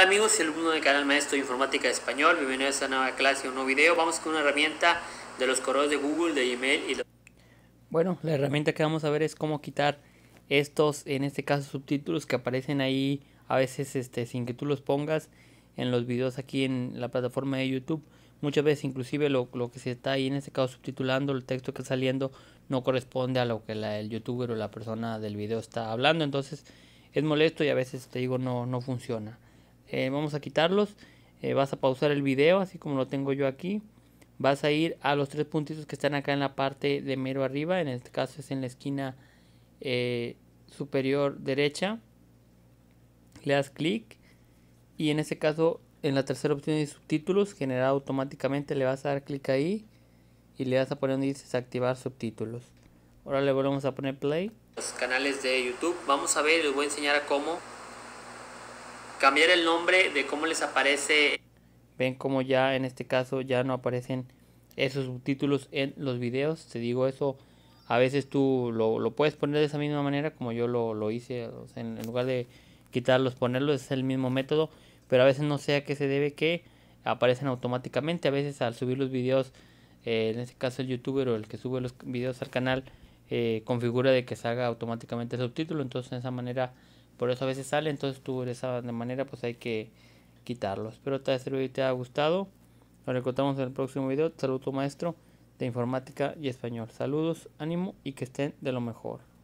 Hola amigos el mundo del canal Maestro de Informática Español? Bienvenidos a esta nueva clase, un nuevo video. Vamos con una herramienta de los correos de Google, de Gmail y... De... Bueno, la herramienta que vamos a ver es cómo quitar estos, en este caso, subtítulos que aparecen ahí a veces este, sin que tú los pongas en los videos aquí en la plataforma de YouTube. Muchas veces inclusive lo, lo que se está ahí en este caso subtitulando, el texto que está saliendo, no corresponde a lo que el youtuber o la persona del video está hablando. Entonces es molesto y a veces te digo no, no funciona. Eh, vamos a quitarlos, eh, vas a pausar el video así como lo tengo yo aquí, vas a ir a los tres puntitos que están acá en la parte de mero arriba, en este caso es en la esquina eh, superior derecha, le das clic y en este caso en la tercera opción de subtítulos Generado automáticamente le vas a dar clic ahí y le vas a poner donde dice desactivar subtítulos. Ahora le volvemos a poner play. Los canales de YouTube, vamos a ver, les voy a enseñar a cómo cambiar el nombre de cómo les aparece. Ven como ya en este caso ya no aparecen esos subtítulos en los videos. Te digo eso, a veces tú lo, puedes poner de esa misma manera como yo lo, hice. en, lugar de quitarlos, ponerlos es el mismo método. Pero a veces no sé a qué se debe que aparecen automáticamente. A veces al subir los vídeos eh, en este caso el youtuber o el que sube los vídeos al canal, eh, configura de que salga automáticamente el subtítulo. Entonces de esa manera por eso a veces sale, entonces tú de esa manera pues hay que quitarlo. Espero que este video te haya gustado, nos encontramos en el próximo video, saludo maestro de informática y español, saludos, ánimo y que estén de lo mejor.